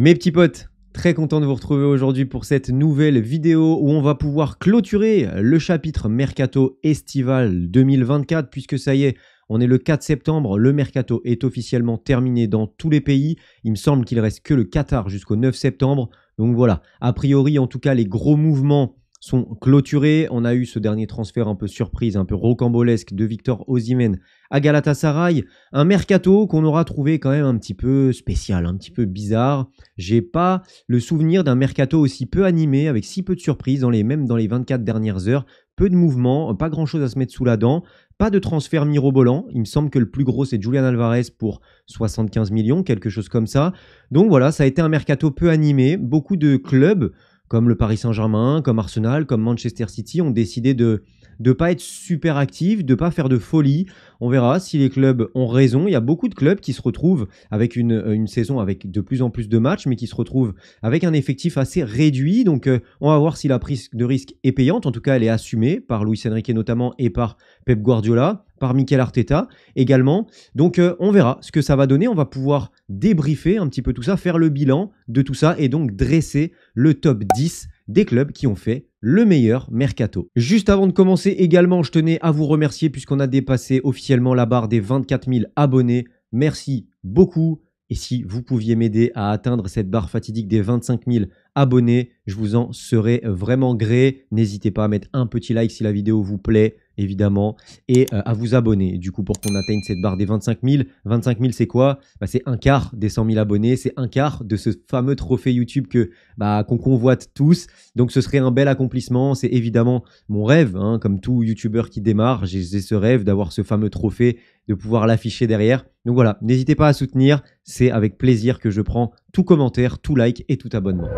Mes petits potes, très content de vous retrouver aujourd'hui pour cette nouvelle vidéo où on va pouvoir clôturer le chapitre mercato estival 2024 puisque ça y est, on est le 4 septembre, le mercato est officiellement terminé dans tous les pays. Il me semble qu'il reste que le Qatar jusqu'au 9 septembre. Donc voilà, a priori en tout cas les gros mouvements sont clôturés. On a eu ce dernier transfert un peu surprise, un peu rocambolesque de Victor Osimhen à Galatasaray. Un mercato qu'on aura trouvé quand même un petit peu spécial, un petit peu bizarre. J'ai pas le souvenir d'un mercato aussi peu animé, avec si peu de surprises, dans les, même dans les 24 dernières heures. Peu de mouvements, pas grand chose à se mettre sous la dent, pas de transfert mirobolant. Il me semble que le plus gros c'est Julian Alvarez pour 75 millions, quelque chose comme ça. Donc voilà, ça a été un mercato peu animé, beaucoup de clubs comme le Paris Saint-Germain, comme Arsenal, comme Manchester City ont décidé de de pas être super actif, de pas faire de folie. On verra si les clubs ont raison. Il y a beaucoup de clubs qui se retrouvent avec une, euh, saison avec de plus en plus de matchs, mais qui se retrouvent avec un effectif assez réduit. Donc euh, on va voir si la prise de risque est payante. En tout cas, elle est assumée par Luis Enrique notamment et par Pep Guardiola, par Mikel Arteta également. Donc euh, on verra ce que ça va donner. On va pouvoir débriefer un petit peu tout ça, faire le bilan de tout ça et donc dresser le top 10 des clubs qui ont fait le meilleur mercato. Juste avant de commencer également, je tenais à vous remercier puisqu'on a dépassé officiellement la barre des 24 000 abonnés. Merci beaucoup. Et si vous pouviez m'aider à atteindre cette barre fatidique des 25 000 abonnés, je vous en serais vraiment gré. N'hésitez pas à mettre un petit like si la vidéo vous plaît, évidemment, et euh, à vous abonner, du coup, pour qu'on atteigne cette barre des 25 000. 25 000, c'est quoi bah, C'est un quart des 100 000 abonnés, c'est un quart de ce fameux trophée YouTube que bah, qu'on convoite tous. Donc, ce serait un bel accomplissement. C'est évidemment mon rêve, hein, comme tout YouTuber qui démarre, j'ai ce rêve d'avoir ce fameux trophée, de pouvoir l'afficher derrière. Donc voilà, n'hésitez pas à soutenir, c'est avec plaisir que je prends tout commentaire, tout like et tout abonnement.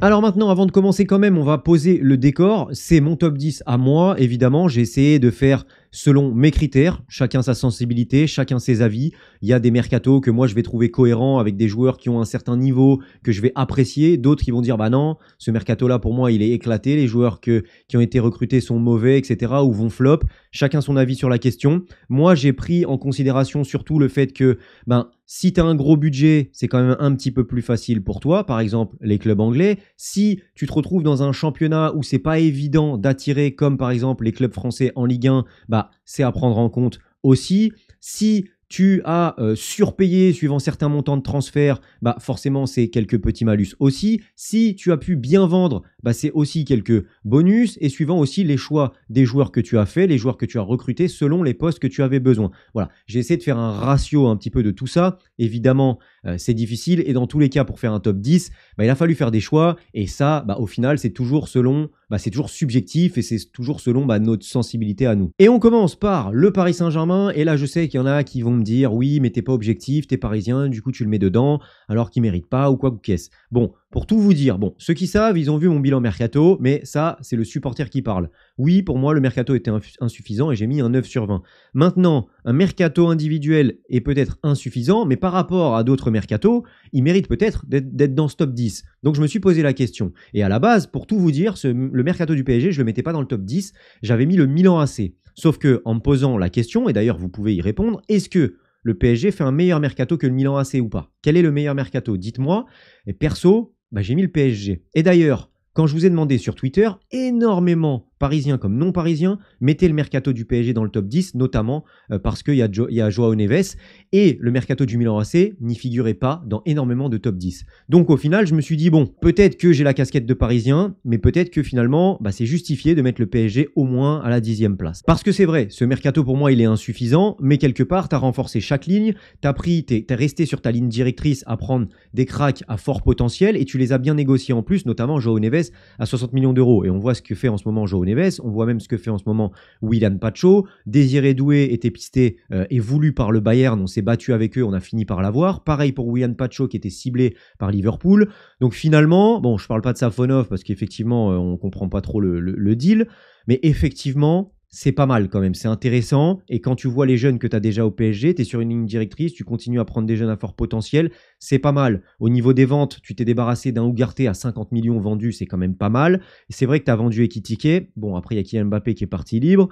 Alors maintenant, avant de commencer quand même, on va poser le décor. C'est mon top 10 à moi, évidemment. J'ai essayé de faire selon mes critères, chacun sa sensibilité, chacun ses avis. Il y a des mercatos que moi je vais trouver cohérents avec des joueurs qui ont un certain niveau que je vais apprécier, d'autres qui vont dire bah non, ce mercato là pour moi il est éclaté, les joueurs que, qui ont été recrutés sont mauvais, etc. ou vont flop. Chacun son avis sur la question. Moi j'ai pris en considération surtout le fait que ben si tu as un gros budget, c'est quand même un petit peu plus facile pour toi, par exemple les clubs anglais. Si tu te retrouves dans un championnat où c'est pas évident d'attirer comme par exemple les clubs français en Ligue 1, bah, c'est à prendre en compte aussi. Si tu as euh, surpayé suivant certains montants de transfert, bah forcément c'est quelques petits malus aussi. Si tu as pu bien vendre, bah c'est aussi quelques bonus et suivant aussi les choix des joueurs que tu as fait, les joueurs que tu as recrutés selon les postes que tu avais besoin. Voilà, j'ai essayé de faire un ratio un petit peu de tout ça. Évidemment, euh, c'est difficile. Et dans tous les cas, pour faire un top 10, bah, il a fallu faire des choix. Et ça, bah, au final, c'est toujours selon, bah, c'est toujours subjectif et c'est toujours selon notre sensibilité à nous. Et on commence par le Paris Saint-Germain. Et là, je sais qu'il y en a qui vont me dire, oui, mais t'es pas objectif, t'es parisien, du coup, tu le mets dedans, alors qu'il mérite pas ou quoi que qu'est-ce. Bon, pour tout vous dire, bon, ceux qui savent, ils ont vu mon bilan mercato, mais ça, c'est le supporter qui parle. Oui, pour moi, le mercato était insuffisant et j'ai mis un 9 sur 20. Maintenant, un mercato individuel est peut-être insuffisant, mais par rapport à d'autres mercato, il mérite peut-être d'être dans ce top 10. Donc je me suis posé la question. Et à la base, pour tout vous dire, le mercato du PSG, je le mettais pas dans le top 10, j'avais mis le Milan AC. Sauf que, en me posant la question, et d'ailleurs vous pouvez y répondre, est-ce que le PSG fait un meilleur mercato que le Milan AC ou pas Quel est le meilleur mercato Dites-moi. Et perso, bah, j'ai mis le PSG. Et d'ailleurs, quand je vous ai demandé sur Twitter, énormément parisiens comme non Parisien, mettez le mercato du PSG dans le top 10, notamment euh, parce qu'il y, a y a Joao Neves et le mercato du Milan AC n'y figurait pas dans énormément de top 10. Donc au final, je me suis dit, bon, peut-être que j'ai la casquette de parisien, mais peut-être que finalement, bah, c'est justifié de mettre le PSG au moins à la dixième place. Parce que c'est vrai, ce mercato pour moi, il est insuffisant, mais quelque part, tu as renforcé chaque ligne, as pris, t'es resté sur ta ligne directrice à prendre des cracks à fort potentiel et tu les as bien négociés en plus, notamment Joao Neves à 60 millions d'euros. Et on voit ce que fait en ce moment Joao on voit même ce que fait en ce moment William Pacho. Désiré Doué était pisté euh, et voulu par le Bayern. On s'est battu avec eux, on a fini par l'avoir. Pareil pour William Pacho qui était ciblé par Liverpool. Donc finalement, bon, je ne parle pas de Safonov parce qu'effectivement, euh, on comprend pas trop le deal. Mais effectivement, c'est pas mal quand même, c'est intéressant. Et quand tu vois les jeunes que tu as déjà au PSG, tu es sur une ligne directrice, tu continues à prendre des jeunes à fort potentiel, c'est pas mal. Au niveau des ventes, tu t'es débarrassé d'un Ougarté à 50 millions vendus, c'est quand même pas mal. C'est vrai que tu as vendu Ekitike, bon après il y a Kylian Mbappé qui est parti libre.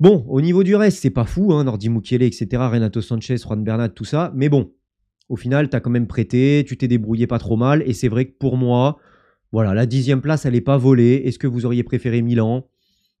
Bon, au niveau du reste, c'est pas fou, hein, Nordi Mukiele, etc., Renato Sanchez, Juan Bernard, tout ça, mais bon, au final, tu as quand même prêté, tu t'es débrouillé pas trop mal, et c'est vrai que pour moi, voilà, la dixième place, elle n'est pas volée. Est-ce que vous auriez préféré Milan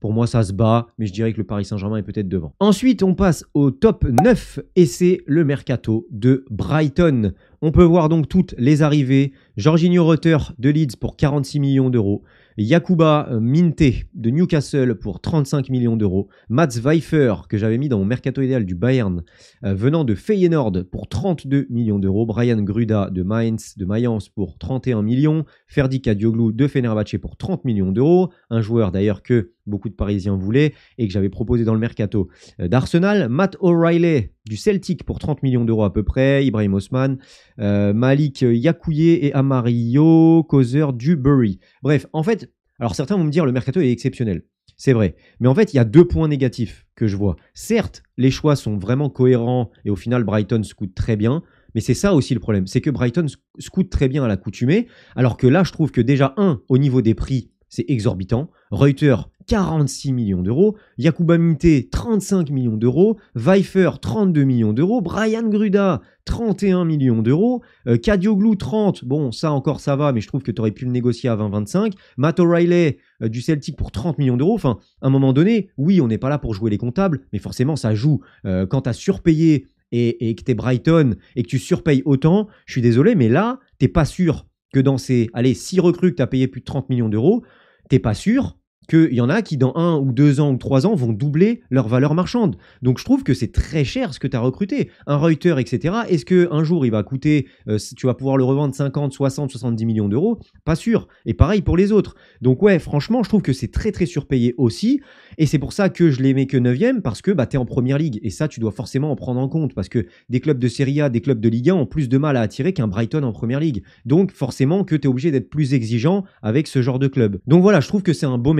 pour moi, ça se bat, mais je dirais que le Paris Saint-Germain est peut-être devant. Ensuite, on passe au top 9 et c'est le mercato de Brighton. On peut voir donc toutes les arrivées. Jorginho Rutter de Leeds pour 46 millions d'euros. Yakuba euh, Minte de Newcastle pour 35 millions d'euros. Mats Weifer, que j'avais mis dans mon mercato idéal du Bayern, euh, venant de Feyenoord pour 32 millions d'euros. Brian Gruda de Mainz, de Mayence pour 31 millions. Ferdi Kadioglu de Fenerbahce pour 30 millions d'euros. Un joueur d'ailleurs que beaucoup de Parisiens voulaient et que j'avais proposé dans le mercato euh, d'Arsenal. Matt O'Reilly du Celtic pour 30 millions d'euros à peu près. Ibrahim Osman. Euh, Malik Yakouye et Amario causeur du Bury. Bref, en fait, alors certains vont me dire le mercato est exceptionnel. C'est vrai. Mais en fait, il y a deux points négatifs que je vois. Certes, les choix sont vraiment cohérents et au final, Brighton scoute très bien. Mais c'est ça aussi le problème. C'est que Brighton scoute très bien à l'accoutumée. Alors que là, je trouve que déjà, un, au niveau des prix, c'est exorbitant. Reuter, 46 millions d'euros, Yakuba Minte 35 millions d'euros, Weifer 32 millions d'euros, Brian Gruda 31 millions d'euros, euh, Kadioglou 30, bon ça encore ça va mais je trouve que tu aurais pu le négocier à 20-25, Matt O'Reilly euh, du Celtic pour 30 millions d'euros, enfin à un moment donné, oui on n'est pas là pour jouer les comptables mais forcément ça joue, euh, quand tu as surpayé et, que tu es Brighton et que tu surpayes autant, je suis désolé mais là t'es pas sûr que dans ces allez, 6 recrues que tu as payé plus de 30 millions d'euros, t'es pas sûr qu'il y en a qui, dans un ou deux ans ou trois ans, vont doubler leur valeur marchande. Donc je trouve que c'est très cher ce que tu as recruté. Un Reuters, etc. Est-ce qu'un jour, il va coûter, euh, tu vas pouvoir le revendre 50, 60, 70 millions d'euros Pas sûr. Et pareil pour les autres. Donc ouais, franchement, je trouve que c'est très très surpayé aussi. Et c'est pour ça que je les mets que 9 e parce que bah, tu es en première ligue. Et ça, tu dois forcément en prendre en compte, parce que des clubs de Serie A, des clubs de Ligue ont plus de mal à attirer qu'un Brighton en première ligue. Donc forcément que tu es obligé d'être plus exigeant avec ce genre de club. Donc voilà, je trouve que c'est un beau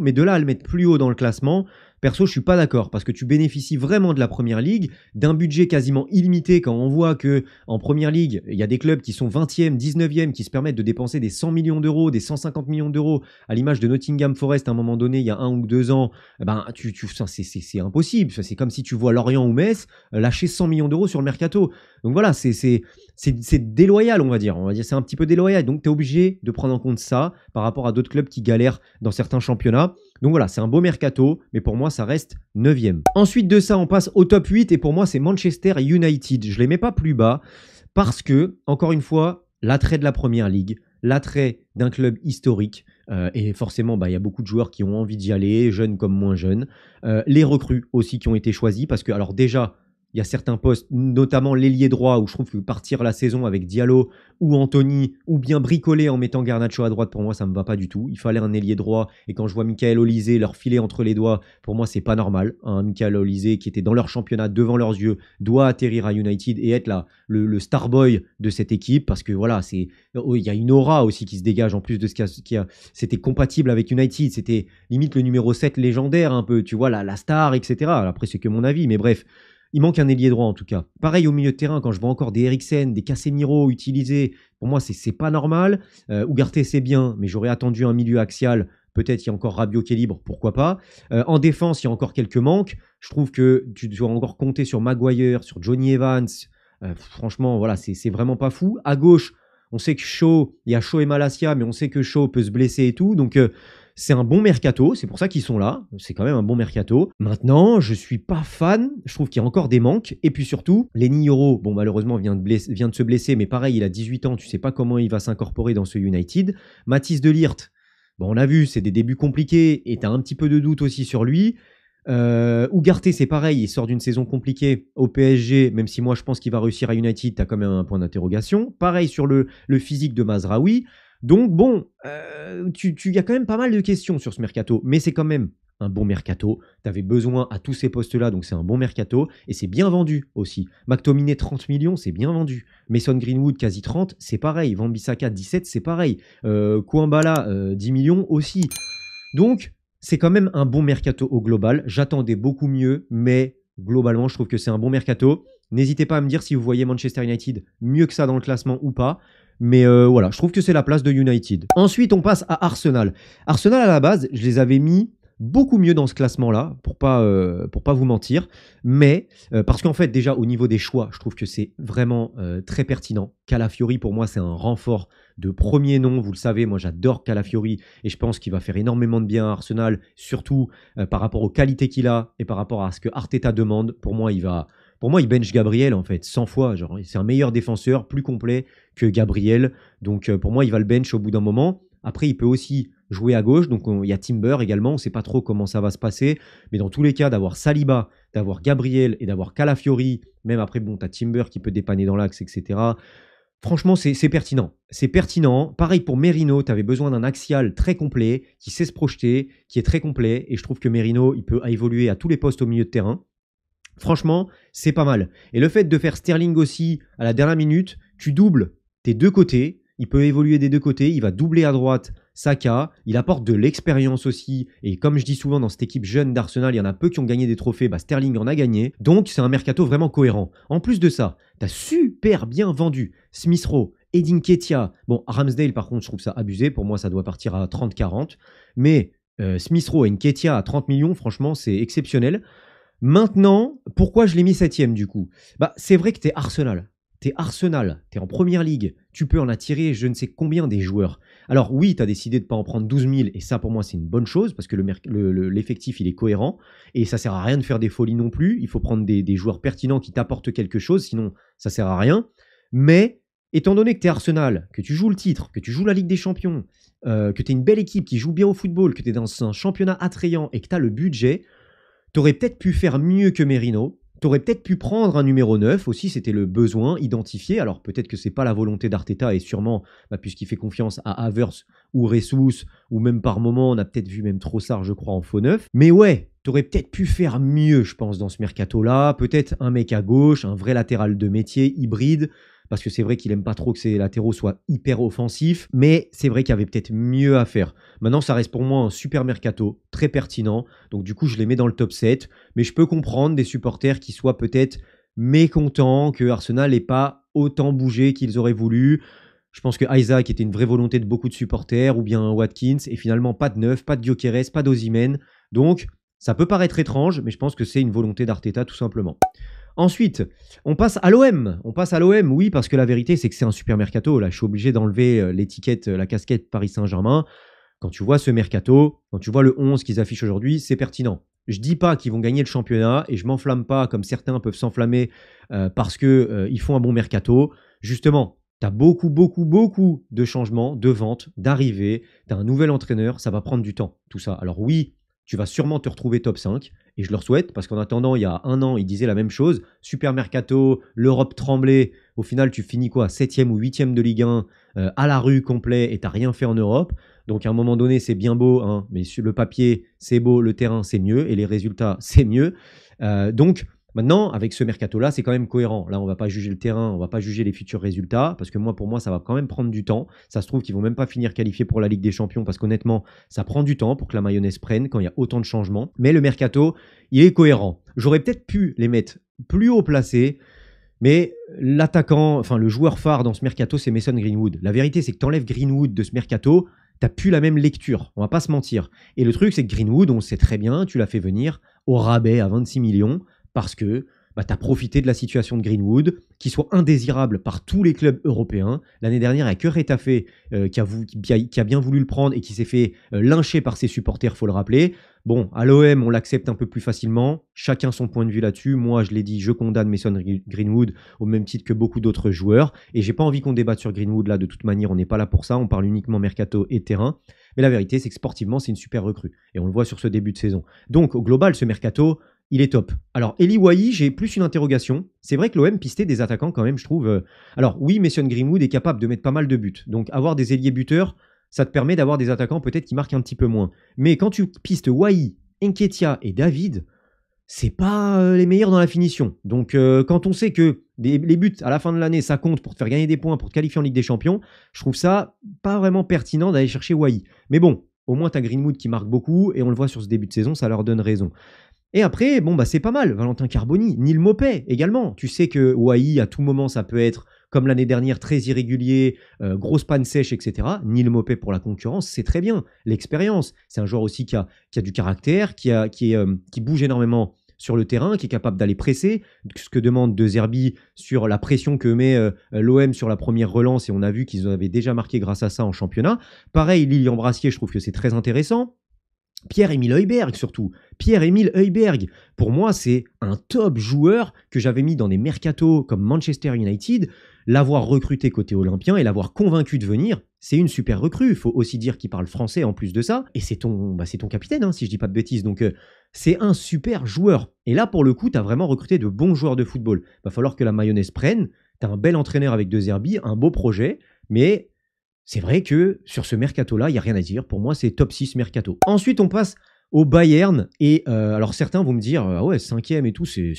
mais de là à le mettre plus haut dans le classement, Perso, je suis pas d'accord parce que tu bénéficies vraiment de la première ligue, d'un budget quasiment illimité quand on voit que en première ligue, il y a des clubs qui sont 20e, 19e qui se permettent de dépenser des 100 millions d'euros, des 150 millions d'euros à l'image de Nottingham Forest à un moment donné il y a un ou deux ans, eh ben tu, tu c'est impossible, c'est comme si tu vois Lorient ou Metz euh, lâcher 100 millions d'euros sur le mercato. Donc voilà, c'est c'est déloyal, on va dire, on va dire c'est un petit peu déloyal. Donc tu es obligé de prendre en compte ça par rapport à d'autres clubs qui galèrent dans certains championnats. Donc voilà, c'est un beau mercato, mais pour moi, ça reste 9ème. Ensuite de ça, on passe au top 8, et pour moi, c'est Manchester United. Je ne les mets pas plus bas, parce que, encore une fois, l'attrait de la Première Ligue, l'attrait d'un club historique, euh, et forcément, bah, il y a beaucoup de joueurs qui ont envie d'y aller, jeunes comme moins jeunes. Euh, les recrues aussi qui ont été choisies, parce que, alors déjà, il y a certains postes, notamment l'ailier droit, où je trouve que partir la saison avec Diallo ou Anthony, ou bien bricoler en mettant Garnacho à droite, pour moi, ça me va pas du tout. Il fallait un ailier droit, et quand je vois Michael Olysée leur filer entre les doigts, pour moi, c'est pas normal. un Michael Olysée, qui était dans leur championnat devant leurs yeux, doit atterrir à United et être là, le, starboy star boy de cette équipe, parce que voilà, c'est oh, il y a une aura aussi qui se dégage en plus de ce qui a. C'était compatible avec United, c'était limite le numéro 7 légendaire un peu, tu vois, la, la star, etc. Après, c'est que mon avis, mais bref. Il manque un ailier droit en tout cas. Pareil au milieu de terrain, quand je vois encore des Eriksen, des Casemiro utilisés, pour moi c'est pas normal. Ougarté euh, c'est bien, mais j'aurais attendu un milieu axial. Peut-être il y a encore Rabiot qui est libre, pourquoi pas. Euh, en défense, il y a encore quelques manques. Je trouve que tu dois encore compter sur Maguire, sur Johnny Evans. Euh, franchement, voilà, c'est vraiment pas fou. À gauche, on sait que Shaw, il y a Shaw et Malasia, mais on sait que Shaw peut se blesser et tout. Donc, c'est un bon mercato, c'est pour ça qu'ils sont là. C'est quand même un bon mercato. Maintenant, je suis pas fan. Je trouve qu'il y a encore des manques. Et puis surtout, Lenny Euro, bon, malheureusement, vient de, vient de se blesser, mais pareil, il a 18 ans. Tu sais pas comment il va s'incorporer dans ce United. Mathis Delirte, bon, on l'a vu, c'est des débuts compliqués et tu as un petit peu de doute aussi sur lui. Euh, Ougarté, c'est pareil, il sort d'une saison compliquée au PSG, même si moi je pense qu'il va réussir à United, as quand même un point d'interrogation. Pareil sur le, le physique de Mazraoui. Donc bon, il euh, tu, tu, y a quand même pas mal de questions sur ce mercato, mais c'est quand même un bon mercato. Tu avais besoin à tous ces postes-là, donc c'est un bon mercato. Et c'est bien vendu aussi. McTominay, 30 millions, c'est bien vendu. Mason Greenwood, quasi 30, c'est pareil. Van 17, c'est pareil. Euh, 10 euh, millions aussi. Donc, c'est quand même un bon mercato au global. J'attendais beaucoup mieux, mais globalement, je trouve que c'est un bon mercato. N'hésitez pas à me dire si vous voyez Manchester United mieux que ça dans le classement ou pas. Mais euh, voilà, je trouve que c'est la place de United. Ensuite, on passe à Arsenal. Arsenal, à la base, je les avais mis beaucoup mieux dans ce classement-là, pour pas euh, pour pas vous mentir, mais euh, parce qu'en fait déjà au niveau des choix, je trouve que c'est vraiment très pertinent. Calafiori pour moi c'est un renfort de premier nom, vous le savez, moi j'adore Calafiori et je pense qu'il va faire énormément de bien à Arsenal, surtout par rapport aux qualités qu'il a et par rapport à ce que Arteta demande. Pour moi il va pour moi, il bench Gabriel en fait 100 fois. c'est un meilleur défenseur, plus complet que Gabriel. Donc euh, pour moi, il va le bench au bout d'un moment. Après, il peut aussi jouer à gauche. Donc il y a Timber également. On ne sait pas trop comment ça va se passer. Mais dans tous les cas, d'avoir Saliba, d'avoir Gabriel et d'avoir Calafiori, même après, bon, tu as Timber qui peut dépanner dans l'axe, etc. Franchement, c'est pertinent. C'est pertinent. Pareil pour Merino, tu avais besoin d'un axial très complet, qui sait se projeter, qui est très complet. Et je trouve que Merino, il peut évoluer à tous les postes au milieu de terrain. Franchement, c'est pas mal. Et le fait de faire Sterling aussi à la dernière minute, tu doubles tes deux côtés. Il peut évoluer des deux côtés. Il va doubler à droite Saka. Il apporte de l'expérience aussi. Et comme je dis souvent dans cette équipe jeune d'Arsenal, il y en a peu qui ont gagné des trophées. Bah, Sterling en a gagné. Donc c'est un mercato vraiment cohérent. En plus de ça, t'as super bien vendu Smith Rowe, Edin Ketia. Bon, Ramsdale par contre, je trouve ça abusé. Pour moi, ça doit partir à 30-40. Mais euh, Smith Rowe et Nketia à 30 millions, franchement, c'est exceptionnel. Maintenant, pourquoi je l'ai mis septième du coup bah, c'est vrai que t'es Arsenal. T'es Arsenal, es en première ligue, tu peux en attirer je ne sais combien des joueurs. Alors oui, as décidé de ne pas en prendre 12 000, et ça pour moi c'est une bonne chose, parce que l'effectif il est cohérent, et ça sert à rien de faire des folies non plus, il faut prendre des, joueurs pertinents qui t'apportent quelque chose, sinon ça sert à rien. Mais, étant donné que tu es Arsenal, que tu joues le titre, que tu joues la Ligue des Champions, que euh, que t'es une belle équipe qui joue bien au football, que tu es dans un championnat attrayant, et que t'as le budget, T'aurais peut-être pu faire mieux que Merino. T'aurais peut-être pu prendre un numéro 9 aussi, c'était le besoin identifié. Alors peut-être que c'est pas la volonté d'Arteta et sûrement, bah, puisqu'il fait confiance à Havers ou Ressous, ou même par moment, on a peut-être vu même Trossard, je crois, en faux neuf. Mais ouais, t'aurais peut-être pu faire mieux, je pense, dans ce mercato-là. Peut-être un mec à gauche, un vrai latéral de métier, hybride parce que c'est vrai qu'il aime pas trop que ses latéraux soient hyper offensifs, mais c'est vrai qu'il y avait peut-être mieux à faire. Maintenant, ça reste pour moi un super mercato, très pertinent, donc du coup, je les mets dans le top 7, mais je peux comprendre des supporters qui soient peut-être mécontents que Arsenal n'ait pas autant bougé qu'ils auraient voulu. Je pense que Isaac était une vraie volonté de beaucoup de supporters, ou bien Watkins, et finalement pas de neuf, pas de Diokeres, pas d'Ozimen. Donc, ça peut paraître étrange, mais je pense que c'est une volonté d'Arteta tout simplement. Ensuite, on passe à l'OM. On passe à l'OM, oui, parce que la vérité, c'est que c'est un super mercato. Là, je suis obligé d'enlever euh, l'étiquette, euh, la casquette Paris Saint-Germain. Quand tu vois ce mercato, quand tu vois le 11 qu'ils affichent aujourd'hui, c'est pertinent. Je dis pas qu'ils vont gagner le championnat et je m'enflamme pas comme certains peuvent s'enflammer euh, parce qu'ils font un bon mercato. Justement, tu as beaucoup, beaucoup, beaucoup de changements, de ventes, d'arrivées. Tu as un nouvel entraîneur, ça va prendre du temps, tout ça. Alors oui, tu vas sûrement te retrouver top 5. Et je leur souhaite, parce qu'en attendant, il y a un an, ils disaient la même chose. Supermercato, l'Europe tremblait. Au final, tu finis quoi 7 ou 8 de Ligue 1 euh, à la rue complet et t'as rien fait en Europe. Donc à un moment donné, c'est bien beau, hein, mais sur le papier, c'est beau, le terrain, c'est mieux, et les résultats, c'est mieux. Euh, donc Maintenant, avec ce mercato-là, c'est quand même cohérent. Là, on ne va pas juger le terrain, on ne va pas juger les futurs résultats, parce que moi, pour moi, ça va quand même prendre du temps. Ça se trouve qu'ils vont même pas finir qualifiés pour la Ligue des Champions, parce qu'honnêtement, ça prend du temps pour que la mayonnaise prenne quand il y a autant de changements. Mais le mercato, il est cohérent. J'aurais peut-être pu les mettre plus haut placés, mais l'attaquant, enfin le joueur phare dans ce mercato, c'est Mason Greenwood. La vérité, c'est que tu enlèves Greenwood de ce mercato, tu t'as plus la même lecture. On ne va pas se mentir. Et le truc, c'est que Greenwood, on sait très bien, tu l'as fait venir au rabais à 26 millions parce que bah, tu as profité de la situation de Greenwood, qui soit indésirable par tous les clubs européens. L'année dernière, avec n'y euh, qui, a qui, a, qui, a bien voulu le prendre et qui s'est fait euh, lyncher par ses supporters, faut le rappeler. Bon, à l'OM, on l'accepte un peu plus facilement. Chacun son point de vue là-dessus. Moi, je l'ai dit, je condamne Mason Greenwood au même titre que beaucoup d'autres joueurs. Et j'ai pas envie qu'on débatte sur Greenwood là. De toute manière, on n'est pas là pour ça. On parle uniquement mercato et terrain. Mais la vérité, c'est que sportivement, c'est une super recrue. Et on le voit sur ce début de saison. Donc, au global, ce mercato, il est top. Alors, Eli Wahi, j'ai plus une interrogation. C'est vrai que l'OM pistait des attaquants quand même, je trouve. Euh, alors, oui, Mason Greenwood est capable de mettre pas mal de buts. Donc, avoir des ailiers buteurs, ça te permet d'avoir des attaquants peut-être qui marquent un petit peu moins. Mais quand tu pistes Wai, Enketia et David, c'est pas euh, les meilleurs dans la finition. Donc, euh, quand on sait que les buts à la fin de l'année, ça compte pour te faire gagner des points, pour te qualifier en Ligue des Champions, je trouve ça pas vraiment pertinent d'aller chercher Wahi. Mais bon, au moins, tu as Greenwood qui marque beaucoup, et on le voit sur ce début de saison, ça leur donne raison. Et après, bon, bah, c'est pas mal. Valentin Carboni, Neil Mopet également. Tu sais que Ouai, à tout moment, ça peut être, comme l'année dernière, très irrégulier, euh, grosse panne sèche, etc. Neil Mopet pour la concurrence, c'est très bien. L'expérience. C'est un joueur aussi qui a, du caractère, qui, a, qui, est, euh, qui bouge énormément sur le terrain, qui est capable d'aller presser, ce que demande De Zerbi sur la pression que met euh, l'OM sur la première relance, et on a vu qu'ils avaient déjà marqué grâce à ça en championnat. Pareil, Lilian Brassier, je trouve que c'est très intéressant. Pierre-Émile Heuberg surtout. Pierre-Émile Heuberg, pour moi, c'est un top joueur que j'avais mis dans des mercatos comme Manchester United. L'avoir recruté côté olympien et l'avoir convaincu de venir, c'est une super recrue. Il faut aussi dire qu'il parle français en plus de ça. Et c'est ton, bah, c'est ton capitaine, hein, si je dis pas de bêtises. Donc euh, c'est un super joueur. Et là, pour le coup, tu as vraiment recruté de bons joueurs de football. Va falloir que la mayonnaise prenne. Tu as un bel entraîneur avec deux herbies, un beau projet. Mais c'est vrai que sur ce mercato-là, il n'y a rien à dire. Pour moi, c'est top 6 mercato. Ensuite, on passe au Bayern. Et euh, alors, certains vont me dire, ah ouais, cinquième et tout, c'est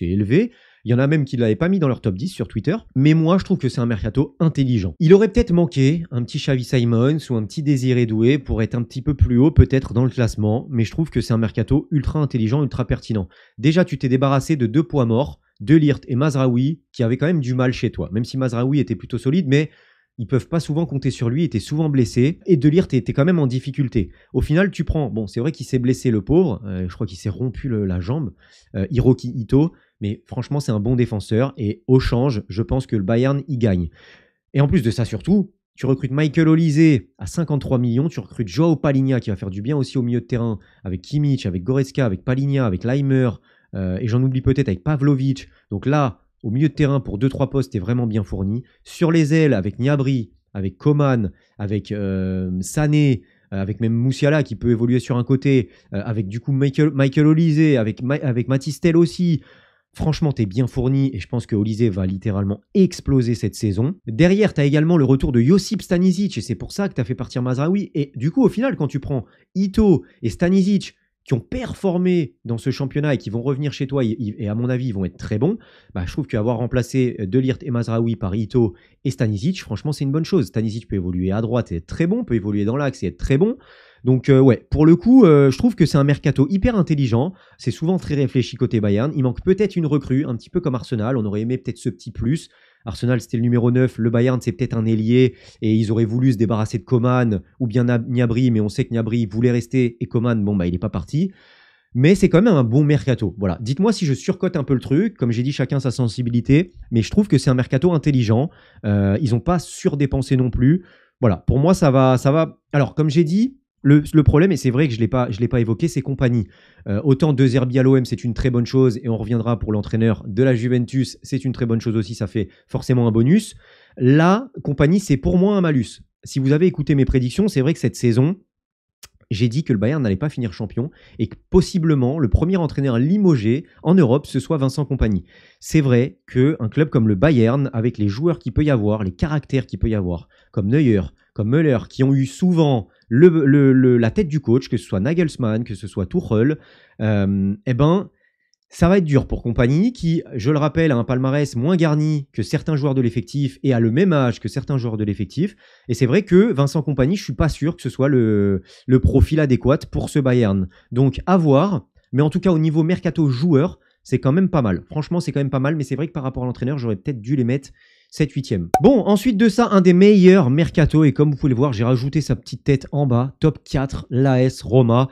élevé. Il y en a même qui ne l'avaient pas mis dans leur top 10 sur Twitter. Mais moi, je trouve que c'est un mercato intelligent. Il aurait peut-être manqué un petit Xavi Simons ou un petit Désiré Doué pour être un petit peu plus haut peut-être dans le classement. Mais je trouve que c'est un mercato ultra intelligent, ultra pertinent. Déjà, tu t'es débarrassé de deux poids morts. Delirte et Mazraoui qui avaient quand même du mal chez toi, même si Mazraoui était plutôt solide, mais ils peuvent pas souvent compter sur lui, était souvent blessé, et De tu était quand même en difficulté. Au final, tu prends, bon, c'est vrai qu'il s'est blessé le pauvre, euh, je crois qu'il s'est rompu la jambe, euh, Hiroki Ito, mais franchement, c'est un bon défenseur, et au change, je pense que le Bayern y gagne. Et en plus de ça, surtout, tu recrutes Michael Olise à 53 millions, tu recrutes Joao Palinha, qui va faire du bien aussi au milieu de terrain, avec Kimmich, avec Goretzka, avec Palinha, avec Leimer, euh, et j'en oublie peut-être avec Pavlovic. Donc là, au milieu de terrain, pour 2-3 postes, est vraiment bien fourni. Sur les ailes, avec Niabri, avec Coman, avec euh, Sané, euh, avec même Moussiala qui peut évoluer sur un côté, euh, avec du coup Michael, Michael avec, avec Matistel aussi. Franchement, t'es bien fourni et je pense que Olysée va littéralement exploser cette saison. Derrière, t'as également le retour de Josip Stanisic et c'est pour ça que t'as fait partir Mazraoui. Et du coup, au final, quand tu prends Ito et Stanisic, qui ont performé dans ce championnat et qui vont revenir chez toi, et, à mon avis, ils vont être très bons, bah, je trouve qu'avoir remplacé euh, Delirte et Mazraoui par Ito et Stanisic, franchement, c'est une bonne chose. Stanisic peut évoluer à droite et être très bon, peut évoluer dans l'axe et être très bon. Donc euh, ouais, pour le coup, euh, je trouve que c'est un mercato hyper intelligent. C'est souvent très réfléchi côté Bayern. Il manque peut-être une recrue, un petit peu comme Arsenal. On aurait aimé peut-être ce petit plus. Arsenal, c'était le numéro 9. Le Bayern, c'est peut-être un ailier. Et ils auraient voulu se débarrasser de Coman ou bien Niabri. Mais on sait que Niabri voulait rester. Et Coman, bon, bah, il n'est pas parti. Mais c'est quand même un bon mercato. Voilà. Dites-moi si je surcote un peu le truc. Comme j'ai dit, chacun sa sensibilité. Mais je trouve que c'est un mercato intelligent. Euh, ils n'ont pas surdépensé non plus. Voilà. Pour moi, ça va. Ça va. Alors, comme j'ai dit, le, problème, et c'est vrai que je ne l'ai pas évoqué, c'est compagnie. Euh, autant deux Zerbi à l'OM, c'est une très bonne chose, et on reviendra pour l'entraîneur de la Juventus, c'est une très bonne chose aussi, ça fait forcément un bonus. Là, compagnie, c'est pour moi un malus. Si vous avez écouté mes prédictions, c'est vrai que cette saison, j'ai dit que le Bayern n'allait pas finir champion et que possiblement le premier entraîneur limogé en Europe ce soit Vincent Compagnie. C'est vrai que un club comme le Bayern, avec les joueurs qu'il peut y avoir, les caractères qu'il peut y avoir, comme Neuer, comme Müller, qui ont eu souvent la tête du coach, que ce soit Nagelsmann, que ce soit Tuchel, euh, eh ben, ça va être dur pour Compagnie, qui, je le rappelle, a un palmarès moins garni que certains joueurs de l'effectif et a le même âge que certains joueurs de l'effectif. Et c'est vrai que Vincent Compagnie, je suis pas sûr que ce soit le, le profil adéquat pour ce Bayern. Donc, à voir. Mais en tout cas, au niveau mercato joueur, c'est quand même pas mal. Franchement, c'est quand même pas mal. Mais c'est vrai que par rapport à l'entraîneur, j'aurais peut-être dû les mettre 7 huitième. Bon, ensuite de ça, un des meilleurs mercato, et comme vous pouvez le voir, j'ai rajouté sa petite tête en bas, top 4, l'AS Roma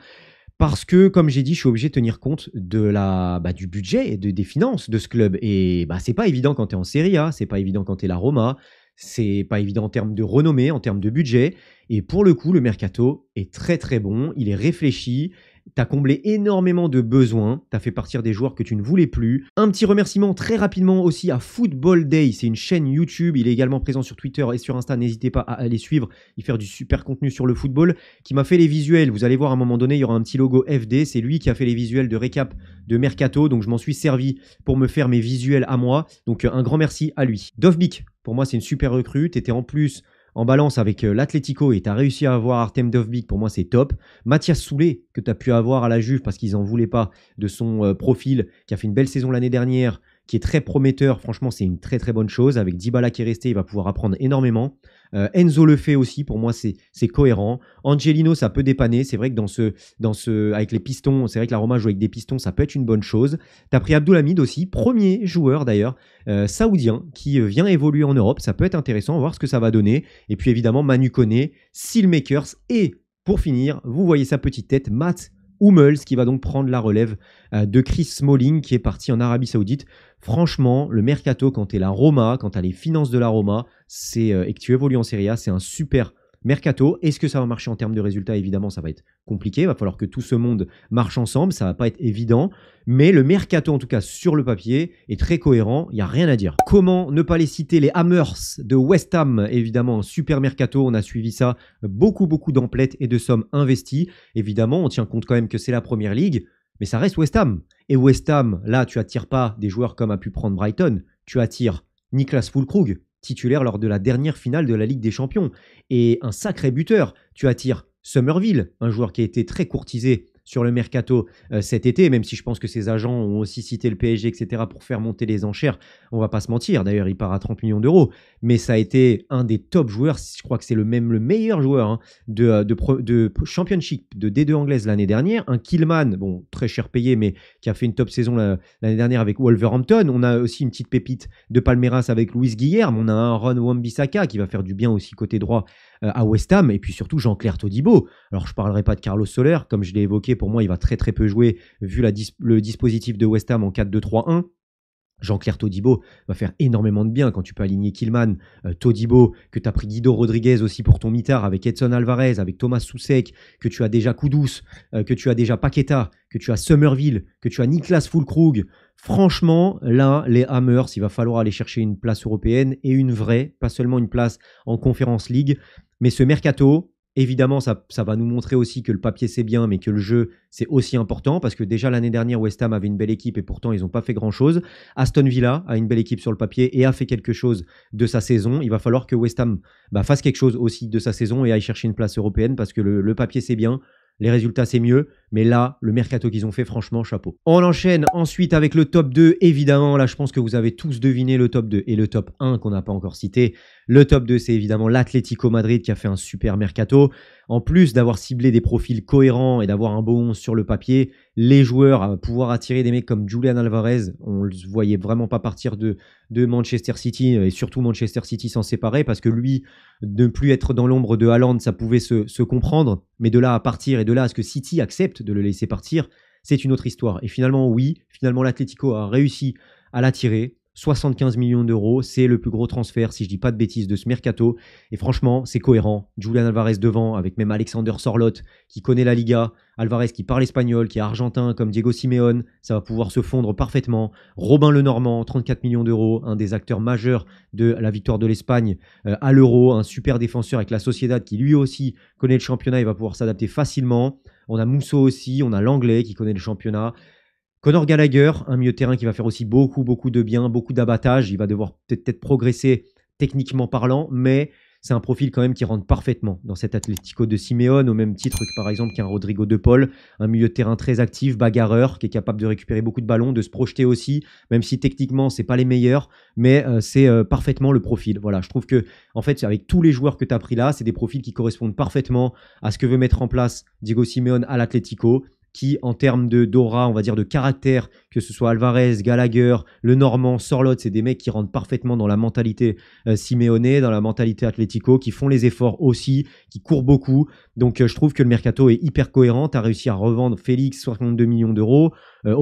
parce que, comme j'ai dit, je suis obligé de tenir compte de la, bah, du budget et de, des finances de ce club. Et bah, c'est pas évident quand tu es en Serie A, c'est pas évident quand tu es la Roma, c'est pas évident en termes de renommée, en termes de budget. Et pour le coup, le mercato est très très bon, il est réfléchi T'as comblé énormément de besoins, t'as fait partir des joueurs que tu ne voulais plus. Un petit remerciement très rapidement aussi à Football Day, c'est une chaîne YouTube, il est également présent sur Twitter et sur Insta, n'hésitez pas à aller suivre, il fait du super contenu sur le football, qui m'a fait les visuels. Vous allez voir à un moment donné, il y aura un petit logo FD, c'est lui qui a fait les visuels de récap de Mercato, donc je m'en suis servi pour me faire mes visuels à moi. Donc euh, un grand merci à lui. Dovbik, pour moi c'est une super recrue, t'étais en plus en balance avec euh, l'Atletico et tu as réussi à avoir Artem Dovbik, pour moi c'est top. Mathias Soulet, que tu as pu avoir à la Juve parce qu'ils n'en voulaient pas de son euh, profil, qui a fait une belle saison l'année dernière, qui est très prometteur. Franchement, c'est une très très bonne chose. Avec Dybala qui est resté, il va pouvoir apprendre énormément. Euh, Enzo le fait aussi, pour moi, c'est cohérent. Angelino, ça peut dépanner. C'est vrai que dans ce, dans ce, avec les pistons, c'est vrai que la Roma joue avec des pistons, ça peut être une bonne chose. T'as pris Abdulhamid aussi, premier joueur d'ailleurs, euh, saoudien, qui euh, vient évoluer en Europe. Ça peut être intéressant, on va voir ce que ça va donner. Et puis évidemment, Manu Koné, Sealmakers et pour finir, vous voyez sa petite tête, Matt Hummels qui va donc prendre la relève euh, de Chris Smalling qui est parti en Arabie Saoudite. Franchement, le mercato, quand tu es la Roma, quand tu as les finances de la Roma, c'est euh, et que tu évolues en Serie A, c'est un super Mercato, est-ce que ça va marcher en termes de résultats Évidemment, ça va être compliqué. Il va falloir que tout ce monde marche ensemble. Ça va pas être évident. Mais le mercato, en tout cas sur le papier, est très cohérent. Il n'y a rien à dire. Comment ne pas les citer Les Hammers de West Ham, évidemment, super mercato. On a suivi ça. Beaucoup, beaucoup d'emplettes et de sommes investies. Évidemment, on tient compte quand même que c'est la première ligue. Mais ça reste West Ham. Et West Ham, là, tu attires pas des joueurs comme a pu prendre Brighton. Tu attires Niklas Fulkrug, titulaire lors de la dernière finale de la Ligue des Champions, et un sacré buteur. Tu attires Somerville, un joueur qui a été très courtisé sur le mercato euh, cet été, même si je pense que ses agents ont aussi cité le PSG, etc., pour faire monter les enchères. On va pas se mentir, d'ailleurs, il part à 30 millions d'euros, mais ça a été un des top joueurs, je crois que c'est le même le meilleur joueur hein, de, euh, Championship, de D2 anglaise l'année dernière. Un Killman, bon, très cher payé, mais qui a fait une top saison l'année dernière avec Wolverhampton. On a aussi une petite pépite de Palmeiras avec Luis Guillerme. On a un Ron Wambisaka qui va faire du bien aussi côté droit euh, à West Ham, et puis surtout Jean-Claire Todibo. Alors je parlerai pas de Carlos Soler, comme je l'ai évoqué, pour moi il va très très peu jouer vu le dispositif de West Ham en 4-2-3-1. Jean-Claire Todibo va faire énormément de bien quand tu peux aligner Killman, euh, Todibo, que tu as pris Guido Rodriguez aussi pour ton mitard, avec Edson Alvarez, avec Thomas Soussek, que tu as déjà Koudous, euh, que tu as déjà Paqueta, que tu as Somerville, que tu as Niklas Fulkrug. Franchement, là, les Hammers, il va falloir aller chercher une place européenne et une vraie, pas seulement une place en Conférence League. Mais ce mercato, Évidemment, ça, va nous montrer aussi que le papier c'est bien, mais que le jeu c'est aussi important parce que déjà l'année dernière West Ham avait une belle équipe et pourtant ils n'ont pas fait grand chose. Aston Villa a une belle équipe sur le papier et a fait quelque chose de sa saison. Il va falloir que West Ham bah, fasse quelque chose aussi de sa saison et aille chercher une place européenne parce que le, le papier c'est bien, les résultats, c'est mieux. Mais là, le mercato qu'ils ont fait, franchement, chapeau. On enchaîne ensuite avec le top 2. Évidemment, là, je pense que vous avez tous deviné le top 2 et le top 1 qu'on n'a pas encore cité. Le top 2, c'est évidemment l'Atlético Madrid qui a fait un super mercato. En plus d'avoir ciblé des profils cohérents et d'avoir un bon sur le papier, les joueurs à pouvoir attirer des mecs comme Julian Alvarez, on ne le voyait vraiment pas partir de, de Manchester City euh, et surtout Manchester City s'en séparer parce que lui, ne plus être dans l'ombre de Haaland, ça pouvait se, se comprendre. Mais de là à partir et de là à ce que City accepte de le laisser partir, c'est une autre histoire. Et finalement, oui, finalement, l'Atlético a réussi à l'attirer, 75 millions d'euros, c'est le plus gros transfert, si je dis pas de bêtises, de ce mercato. Et franchement, c'est cohérent. Julian Alvarez devant, avec même Alexander sorlotte qui connaît la Liga. Alvarez qui parle espagnol, qui est argentin, comme Diego Simeone. Ça va pouvoir se fondre parfaitement. Robin Lenormand, 34 millions d'euros, un des acteurs majeurs de la victoire de l'Espagne euh, à l'Euro. Un super défenseur avec la Sociedad, qui lui aussi connaît le championnat et va pouvoir s'adapter facilement. On a Mousseau aussi, on a l'anglais qui connaît le championnat. Connor Gallagher, un milieu de terrain qui va faire aussi beaucoup, beaucoup de bien, beaucoup d'abattage. Il va devoir peut-être progresser techniquement parlant, mais c'est un profil quand même qui rentre parfaitement dans cet Atlético de Simeone, au même titre que par exemple qu'un Rodrigo De Paul, un milieu de terrain très actif, bagarreur, qui est capable de récupérer beaucoup de ballons, de se projeter aussi, même si techniquement c'est pas les meilleurs, mais euh, c'est euh, parfaitement le profil. Voilà, je trouve que en fait avec tous les joueurs que tu as pris là, c'est des profils qui correspondent parfaitement à ce que veut mettre en place Diego Simeone à l'Atlético qui, en termes de d'aura, on va dire de caractère, que ce soit Alvarez, Gallagher, le Normand, Sorlotte, c'est des mecs qui rentrent parfaitement dans la mentalité euh, siméonais, dans la mentalité Atlético, qui font les efforts aussi, qui courent beaucoup. Donc euh, je trouve que le mercato est hyper cohérent. Tu as réussi à revendre Félix 62 millions d'euros, euh,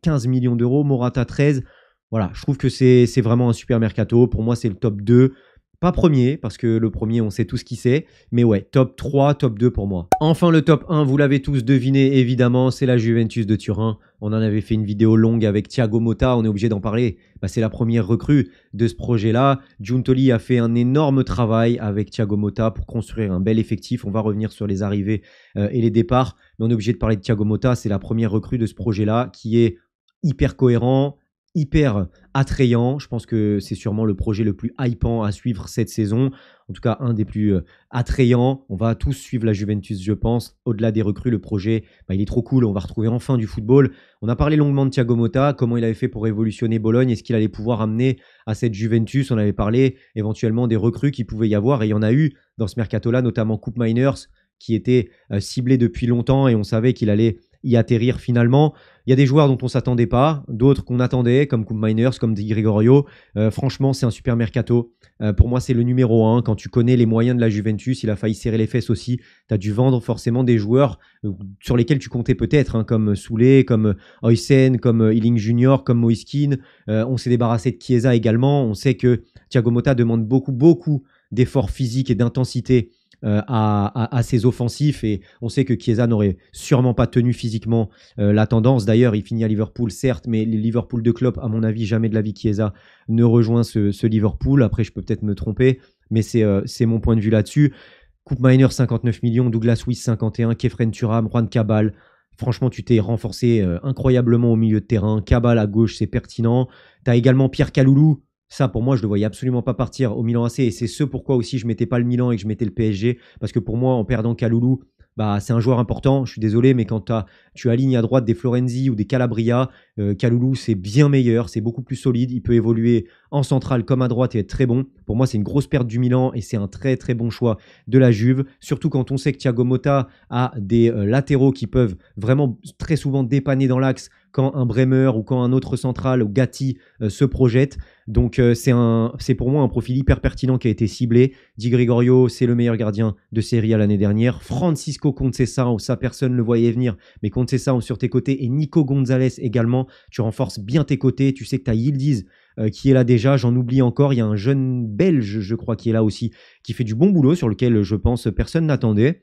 15 millions d'euros, Morata 13. Voilà, je trouve que c'est vraiment un super mercato. Pour moi, c'est le top 2. Pas premier, parce que le premier, on sait tout ce qui c'est. Mais ouais, top 3, top 2 pour moi. Enfin, le top 1, vous l'avez tous deviné, évidemment, c'est la Juventus de Turin. On en avait fait une vidéo longue avec Thiago Motta, on est obligé d'en parler. Bah, c'est la première recrue de ce projet-là. Giuntoli a fait un énorme travail avec Thiago Motta pour construire un bel effectif. On va revenir sur les arrivées euh, et les départs. Mais on est obligé de parler de Thiago Motta, c'est la première recrue de ce projet-là qui est hyper cohérent, hyper attrayant. Je pense que c'est sûrement le projet le plus hypant à suivre cette saison. En tout cas, un des plus euh, attrayants. On va tous suivre la Juventus, je pense. Au-delà des recrues, le projet, bah, il est trop cool. On va retrouver enfin du football. On a parlé longuement de Thiago Motta, comment il avait fait pour révolutionner Bologne et ce qu'il allait pouvoir amener à cette Juventus. On avait parlé éventuellement des recrues qui pouvait y avoir et il y en a eu dans ce mercato-là, notamment Coupe Miners qui était euh, ciblé depuis longtemps et on savait qu'il allait y atterrir finalement. Il y a des joueurs dont on s'attendait pas, d'autres qu'on attendait, comme Coupe Miners, comme Di Gregorio. Euh, franchement, c'est un super mercato. Euh, pour moi, c'est le numéro un. Quand tu connais les moyens de la Juventus, il a failli serrer les fesses aussi. Tu as dû vendre forcément des joueurs euh, sur lesquels tu comptais peut-être, hein, comme Soulet, comme Oysen, comme Ealing Junior, comme Moiskin. on s'est débarrassé de Chiesa également. On sait que Thiago Motta demande beaucoup, beaucoup d'efforts physiques et d'intensité euh, à, ses offensifs. Et on sait que Chiesa n'aurait sûrement pas tenu physiquement euh, la tendance. D'ailleurs, il finit à Liverpool, certes, mais le Liverpool de Klopp, à mon avis, jamais de la vie Chiesa ne rejoint ce, Liverpool. Après, je peux peut-être me tromper, mais c'est euh, mon point de vue là-dessus. Coupe Minor 59 millions, Douglas Wiss 51, Kefren Turam, Juan Cabal. Franchement, tu t'es renforcé incroyablement au milieu de terrain. Cabal à gauche, c'est pertinent. Tu as également Pierre Kaloulou, ça, pour moi, je le voyais absolument pas partir au Milan AC. Et c'est ce pourquoi aussi je mettais pas le Milan et que je mettais le PSG. Parce que pour moi, en perdant Kaloulou, bah, c'est un joueur important. Je suis désolé, mais quand tu alignes à droite des Florenzi ou des Calabria, euh, c'est bien meilleur, c'est beaucoup plus solide. Il peut évoluer en centrale comme à droite et être très bon. Pour moi, c'est une grosse perte du Milan et c'est un très très bon choix de la Juve. Surtout quand on sait que Thiago Motta a des euh, latéraux qui peuvent vraiment très souvent dépanner dans l'axe quand un Bremer ou quand un autre central ou Gatti euh, se projette. Donc euh, c'est pour moi un profil hyper pertinent qui a été ciblé. Di Gregorio, c'est le meilleur gardien de série A l'année dernière. Francisco Contessao, ça personne le voyait venir, mais Contessao sur tes côtés et Nico Gonzalez également. Tu renforces bien tes côtés. Tu sais que tu as Yildiz euh, qui est là déjà. J'en oublie encore. Il y a un jeune Belge, je crois, qui est là aussi, qui fait du bon boulot sur lequel je pense personne n'attendait.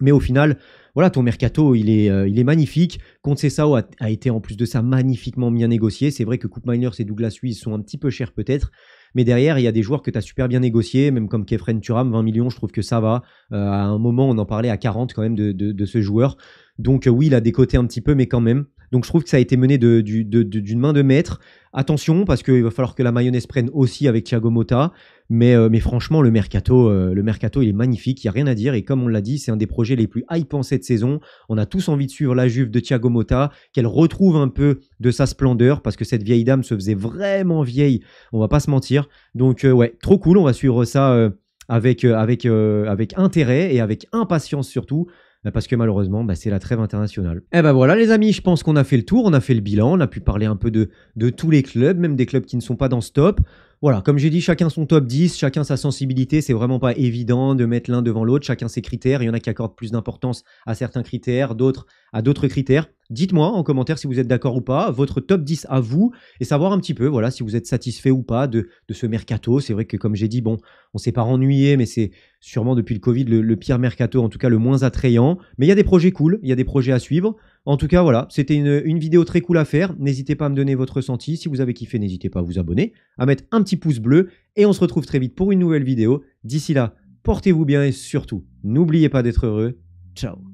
Mais au final, voilà, ton mercato, il est, euh, il est magnifique. Conte Sao a, été en plus de ça magnifiquement bien négocié. C'est vrai que Coupe Miners et Douglas Suisse sont un petit peu chers peut-être. Mais derrière, il y a des joueurs que tu as super bien négociés, même comme Kefren Turam, 20 millions, je trouve que ça va. Euh, à un moment, on en parlait à 40 quand même de, ce joueur. Donc euh, oui, il a décoté un petit peu, mais quand même, donc je trouve que ça a été mené d'une main de maître. Attention, parce qu'il va falloir que la mayonnaise prenne aussi avec Thiago Motta. Mais, euh, franchement, le mercato, euh, le mercato, il est magnifique, il n'y a rien à dire. Et comme on l'a dit, c'est un des projets les plus hypants cette saison. On a tous envie de suivre la Juve de Thiago Motta, qu'elle retrouve un peu de sa splendeur, parce que cette vieille dame se faisait vraiment vieille, on va pas se mentir. Donc euh, ouais, trop cool, on va suivre ça avec, avec, avec intérêt et avec impatience surtout. Bah, parce que malheureusement, bah, c'est la trêve internationale. Et eh ben bah voilà, les amis, je pense qu'on a fait le tour, on a fait le bilan, on a pu parler un peu de, de tous les clubs, même des clubs qui ne sont pas dans ce top. Voilà, comme j'ai dit, chacun son top 10, chacun sa sensibilité. C'est vraiment pas évident de mettre l'un devant l'autre, chacun ses critères. Il y en a qui accordent plus d'importance à certains critères, d'autres à d'autres critères. Dites-moi en commentaire si vous êtes d'accord ou pas, votre top 10 à vous, et savoir un petit peu voilà, si vous êtes satisfait ou pas de, ce mercato. C'est vrai que, comme j'ai dit, bon, on s'est pas ennuyé, mais c'est sûrement depuis le Covid le, le, pire mercato, en tout cas le moins attrayant. Mais il y a des projets cool, il y a des projets à suivre. En tout cas, voilà, c'était une, vidéo très cool à faire. N'hésitez pas à me donner votre ressenti. Si vous avez kiffé, n'hésitez pas à vous abonner, à mettre un petit pouce bleu. Et on se retrouve très vite pour une nouvelle vidéo. D'ici là, portez-vous bien et surtout, n'oubliez pas d'être heureux. Ciao